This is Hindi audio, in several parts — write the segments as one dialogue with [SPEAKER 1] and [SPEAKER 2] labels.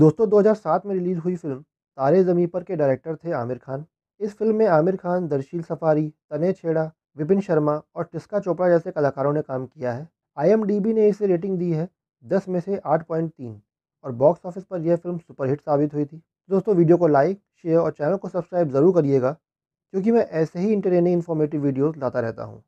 [SPEAKER 1] दोस्तों 2007 में रिलीज़ हुई फिल्म तारे ज़मीं पर के डायरेक्टर थे आमिर खान इस फिल्म में आमिर खान दर्शील सफारी तने छेड़ा विपिन शर्मा और टिस्का चोपड़ा जैसे कलाकारों ने काम किया है आई ने इसे रेटिंग दी है दस में से आठ पॉइंट तीन और बॉक्स ऑफिस पर यह फिल्म सुपरहिट साबित हुई थी दोस्तों वीडियो को लाइक शेयर और चैनल को सब्सक्राइब ज़रूर करिएगा क्योंकि मैं ऐसे ही इंटरटेनिंग इन्फॉर्मेटिव वीडियोज़ लाता रहता हूँ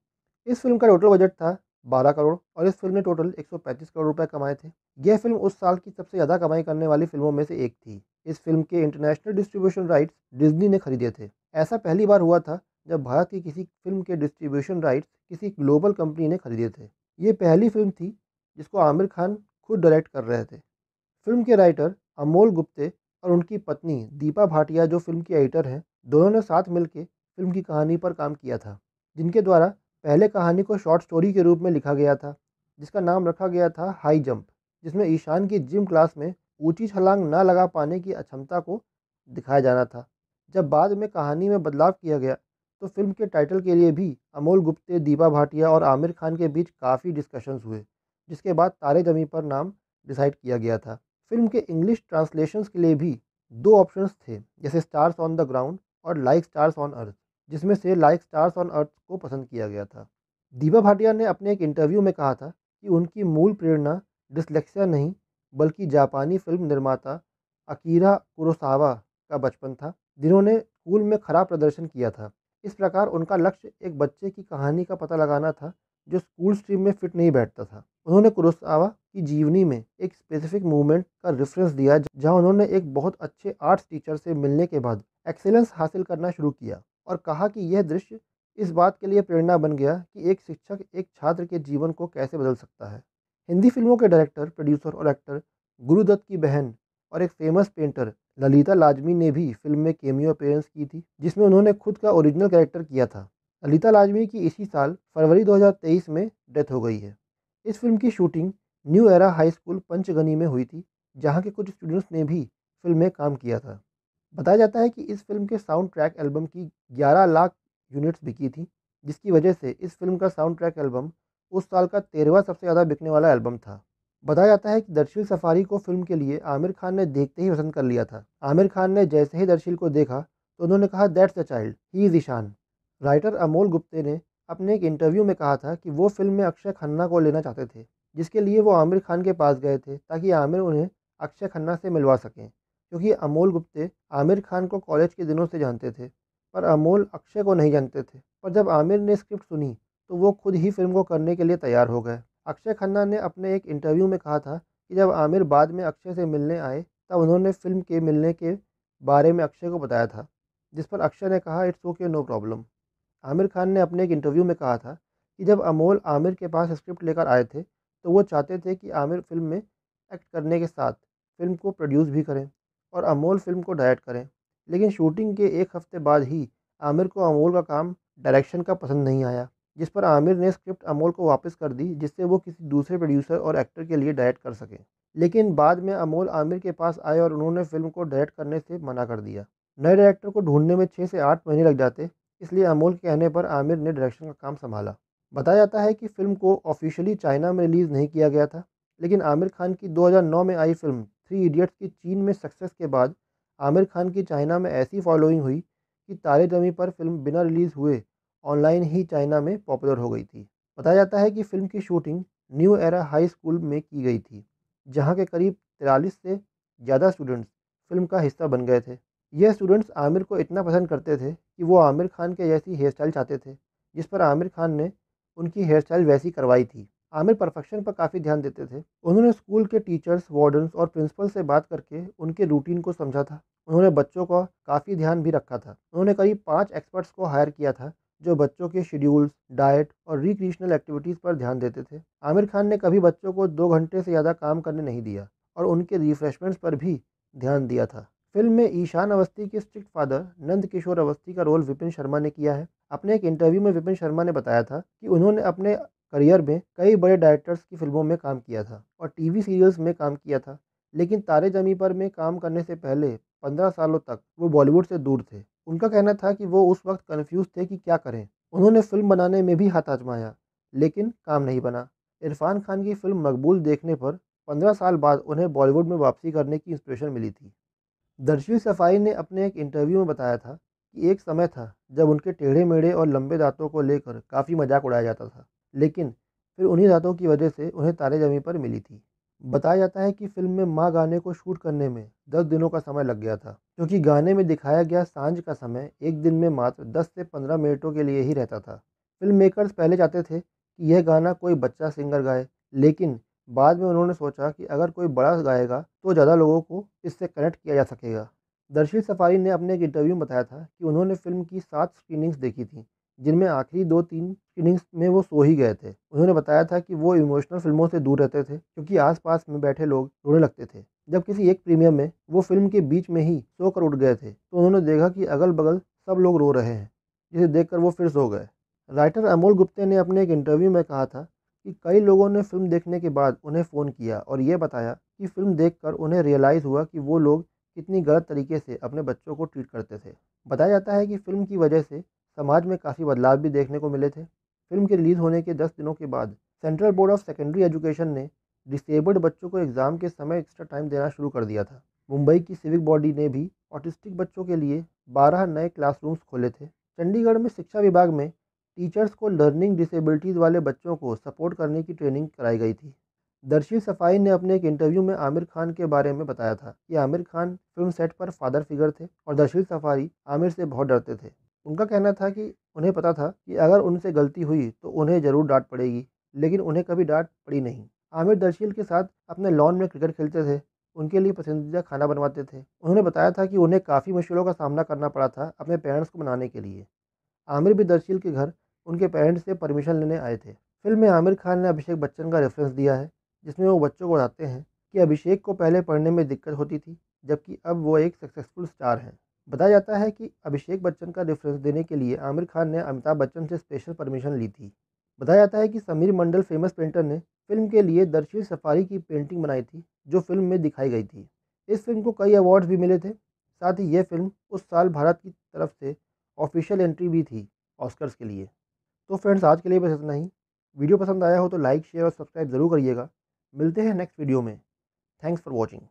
[SPEAKER 1] इस फिल्म का टोटल बजट था बारह करोड़ और इस फिल्म ने टोटल 135 करोड़ रुपए कमाए थे यह फिल्म उस साल की सबसे ज़्यादा कमाई करने वाली फिल्मों में से एक थी इस फिल्म के इंटरनेशनल डिस्ट्रीब्यूशन राइट्स डिज्नी ने खरीदे थे ऐसा पहली बार हुआ था जब भारत की किसी फिल्म के डिस्ट्रीब्यूशन राइट्स किसी ग्लोबल कंपनी ने खरीदे थे ये पहली फिल्म थी जिसको आमिर खान खुद डायरेक्ट कर रहे थे फिल्म के राइटर अमोल गुप्ते और उनकी पत्नी दीपा भाटिया जो फिल्म की एडिटर हैं दोनों ने साथ मिलकर फिल्म की कहानी पर काम किया था जिनके द्वारा पहले कहानी को शॉर्ट स्टोरी के रूप में लिखा गया था जिसका नाम रखा गया था हाई जंप जिसमें ईशान की जिम क्लास में ऊंची छलांग ना लगा पाने की अक्षमता को दिखाया जाना था जब बाद में कहानी में बदलाव किया गया तो फिल्म के टाइटल के लिए भी अमोल गुप्ते दीपा भाटिया और आमिर खान के बीच काफ़ी डिस्कशंस हुए जिसके बाद तारे जमी पर नाम डिसाइड किया गया था फिल्म के इंग्लिश ट्रांसलेशंस के लिए भी दो ऑप्शंस थे जैसे स्टार्स ऑन द ग्राउंड और लाइक स्टार्स ऑन अर्थ जिसमें से लाइक स्टार्स ऑन अर्थ को पसंद किया गया था दीपा भाटिया ने अपने एक इंटरव्यू में कहा था कि उनकी मूल प्रेरणा डिसलेक्सिया नहीं बल्कि जापानी फिल्म निर्माता अकीरा कुरोसावा का बचपन था जिन्होंने स्कूल में खराब प्रदर्शन किया था इस प्रकार उनका लक्ष्य एक बच्चे की कहानी का पता लगाना था जो स्कूल स्ट्रीम में फिट नहीं बैठता था उन्होंने कुरोसावा की जीवनी में एक स्पेसिफिक मूवमेंट का रेफरेंस दिया जहां उन्होंने एक बहुत अच्छे आर्ट्स टीचर से मिलने के बाद एक्सेलेंस हासिल करना शुरू किया और कहा कि यह दृश्य इस बात के लिए प्रेरणा बन गया कि एक शिक्षक एक छात्र के जीवन को कैसे बदल सकता है हिंदी फिल्मों के डायरेक्टर प्रोड्यूसर और एक्टर गुरुदत्त की बहन और एक फेमस पेंटर ललिता लाजमी ने भी फिल्म में केमियो अपेयरेंस की थी जिसमें उन्होंने खुद का ओरिजिनल कैरेक्टर किया था ललिता लाजमी की इसी साल फरवरी 2023 में डेथ हो गई है इस फिल्म की shooting new era high school Panchgani में हुई थी जहाँ के कुछ स्टूडेंट्स ने भी फिल्म में काम किया था बताया जाता है कि इस फिल्म के साउंड ट्रैक एल्बम की 11 लाख यूनिट्स बिकी थी जिसकी वजह से इस फिल्म का साउंड ट्रैक एल्बम उस साल का तेरहवा सबसे ज़्यादा बिकने वाला एल्बम था बताया जाता है कि दर्शील सफारी को फिल्म के लिए आमिर खान ने देखते ही पसंद कर लिया था आमिर खान ने जैसे ही दर्शील को देखा तो उन्होंने कहा that's a child he is Ishaan writer Amole Gupte ने अपने एक इंटरव्यू में कहा था कि वो फिल्म में अक्षय खन्ना को लेना चाहते थे जिसके लिए वो आमिर खान के पास गए थे ताकि आमिर उन्हें अक्षय खन्ना से मिलवा सकें क्योंकि अमोल गुप्ते आमिर खान को कॉलेज के दिनों से जानते थे पर अमोल अक्षय को नहीं जानते थे पर जब आमिर ने स्क्रिप्ट सुनी तो वो खुद ही फिल्म को करने के लिए तैयार हो गए अक्षय खन्ना ने अपने एक इंटरव्यू में कहा था कि जब आमिर बाद में अक्षय से मिलने आए तब उन्होंने फिल्म के मिलने के बारे में अक्षय को बताया था जिस पर अक्षय ने कहा it's okay no problem Aamir Khan ने अपने एक इंटरव्यू में कहा था कि जब अमोल आमिर के पास स्क्रिप्ट लेकर आए थे तो वो चाहते थे कि आमिर फिल्म में एक्ट करने के साथ फिल्म को प्रोड्यूस भी करें और अमोल फिल्म को डायरेक्ट करें लेकिन शूटिंग के एक हफ्ते बाद ही आमिर को अमोल का काम डायरेक्शन का पसंद नहीं आया जिस पर आमिर ने स्क्रिप्ट अमोल को वापस कर दी जिससे वो किसी दूसरे प्रोड्यूसर और एक्टर के लिए डायरेक्ट कर सके लेकिन बाद में अमोल आमिर के पास आए और उन्होंने फिल्म को डायरेक्ट करने से मना कर दिया नए डायरेक्टर को ढूंढने में छः से आठ महीने लग जाते इसलिए अमोल के कहने पर आमिर ने डायरेक्शन का काम संभाला बताया जाता है कि फिल्म को ऑफिशियली चाइना में रिलीज़ नहीं किया गया था लेकिन आमिर खान की 2009 में आई फिल्म थ्री इडियट्स की चीन में सक्सेस के बाद आमिर खान की चाइना में ऐसी फॉलोइंग हुई कि तारे जमी पर फिल्म बिना रिलीज़ हुए ऑनलाइन ही चाइना में पॉपुलर हो गई थी बताया जाता है कि फिल्म की shooting new era high school में की गई थी जहाँ के करीब तिरालीस से ज़्यादा स्टूडेंट्स फिल्म का हिस्सा बन गए थे यह स्टूडेंट्स आमिर को इतना पसंद करते थे कि वो आमिर खान के जैसी हेयर स्टाइल चाहते थे जिस पर आमिर खान ने उनकी हेयर स्टाइल वैसी करवाई थी आमिर परफेक्शन पर काफ़ी ध्यान देते थे उन्होंने स्कूल के टीचर्स वार्डन्स और प्रिंसिपल से बात करके उनके रूटीन को समझा था उन्होंने बच्चों का काफ़ी ध्यान भी रखा था उन्होंने करीब पाँच एक्सपर्ट्स को हायर किया था जो बच्चों के शेड्यूल्स डाइट और रिक्रिएशनल एक्टिविटीज़ पर ध्यान देते थे आमिर खान ने कभी बच्चों को दो घंटे से ज़्यादा काम करने नहीं दिया और उनके रिफ्रेशमेंट्स पर भी ध्यान दिया था फिल्म में ईशान अवस्थी के स्ट्रिक्ट फादर नंद किशोर अवस्थी का रोल विपिन शर्मा ने किया है अपने एक इंटरव्यू में विपिन शर्मा ने बताया था कि उन्होंने अपने करियर में कई बड़े डायरेक्टर्स की फिल्मों में काम किया था और टीवी सीरियल्स में काम किया था लेकिन तारे जमी पर में काम करने से पहले पंद्रह सालों तक वो बॉलीवुड से दूर थे उनका कहना था कि वो उस वक्त कन्फ्यूज थे कि क्या करें उन्होंने फिल्म बनाने में भी हाथ आजमाया लेकिन काम नहीं बना इरफान खान की फिल्म मकबूल देखने पर पंद्रह साल बाद उन्हें बॉलीवुड में वापसी करने की इंस्पिरेशन मिली थी दर्शवी सफाई ने अपने एक इंटरव्यू में बताया था कि एक समय था जब उनके टेढ़े मेढ़े और लंबे दांतों को लेकर काफ़ी मजाक उड़ाया जाता था लेकिन फिर उन्हीं रातों की वजह से उन्हें तारे जमी पर मिली थी बताया जाता है कि फिल्म में माँ गाने को शूट करने में दस दिनों का समय लग गया था क्योंकि गाने में दिखाया गया सांझ का समय एक दिन में मात्र दस से पंद्रह मिनटों के लिए ही रहता था फिल्म मेकर्स पहले चाहते थे कि यह गाना कोई बच्चा सिंगर गाए लेकिन बाद में उन्होंने सोचा कि अगर कोई बड़ा गाएगा तो ज़्यादा लोगों को इससे कनेक्ट किया जा सकेगा दर्शील सफारी ने अपने एक इंटरव्यू में बताया था कि उन्होंने फिल्म की सात स्क्रीनिंग्स देखी थी जिनमें आखिरी दो तीन इनिंग्स में वो सो ही गए थे उन्होंने बताया था कि वो इमोशनल फिल्मों से दूर रहते थे क्योंकि आसपास में बैठे लोग रोने लगते थे जब किसी एक प्रीमियम में वो फिल्म के बीच में ही सोकर उठ गए थे तो उन्होंने देखा कि अगल बगल सब लोग रो रहे हैं जिसे देखकर वो फिर सो गए राइटर अमोल गुप्ते ने अपने एक इंटरव्यू में कहा था कि कई लोगों ने फिल्म देखने के बाद उन्हें फ़ोन किया और ये बताया कि फिल्म देख उन्हें रियलाइज़ हुआ कि वो लोग कितनी गलत तरीके से अपने बच्चों को ट्रीट करते थे बताया जाता है कि फिल्म की वजह से समाज में काफ़ी बदलाव भी देखने को मिले थे फिल्म के रिलीज़ होने के दस दिनों के बाद Central Board of Secondary Education ने डिसेबल्ड बच्चों को एग्ज़ाम के समय एक्स्ट्रा टाइम देना शुरू कर दिया था मुंबई की सिविक बॉडी ने भी ऑटिस्टिक बच्चों के लिए बारह नए क्लासरूम्स खोले थे चंडीगढ़ में शिक्षा विभाग में टीचर्स को लर्निंग डिसेबिलिटीज़ वाले बच्चों को सपोर्ट करने की ट्रेनिंग कराई गई थी दर्शी सफाई ने अपने एक इंटरव्यू में आमिर खान के बारे में बताया था कि आमिर खान फिल्म सेट पर फादर फिगर थे और दर्शील सफारी आमिर से बहुत डरते थे उनका कहना था कि उन्हें पता था कि अगर उनसे गलती हुई तो उन्हें ज़रूर डांट पड़ेगी लेकिन उन्हें कभी डांट पड़ी नहीं आमिर दर्शील के साथ अपने लॉन में क्रिकेट खेलते थे उनके लिए पसंदीदा खाना बनवाते थे उन्होंने बताया था कि उन्हें काफ़ी मुश्किलों का सामना करना पड़ा था अपने पेरेंट्स को मनाने के लिए आमिर भी दर्शील के घर उनके पेरेंट्स से परमिशन लेने आए थे फिल्म में आमिर खान ने अभिषेक बच्चन का रेफरेंस दिया है जिसमें वो बच्चों को बताते हैं कि अभिषेक को पहले पढ़ने में दिक्कत होती थी जबकि अब वो एक सक्सेसफुल स्टार हैं बताया जाता है कि अभिषेक बच्चन का रेफरेंस देने के लिए आमिर खान ने अमिताभ बच्चन से स्पेशल परमिशन ली थी बताया जाता है कि समीर मंडल फेमस पेंटर ने फिल्म के लिए दर्शी सफारी की पेंटिंग बनाई थी जो फिल्म में दिखाई गई थी इस फिल्म को कई अवार्ड्स भी मिले थे साथ ही यह फिल्म उस साल भारत की तरफ से ऑफिशियल एंट्री भी थी ऑस्कर्स के लिए तो फ्रेंड्स आज के लिए बस इतना ही वीडियो पसंद आया हो तो लाइक शेयर और सब्सक्राइब ज़रूर करिएगा मिलते हैं नेक्स्ट वीडियो में थैंक्स फॉर वॉचिंग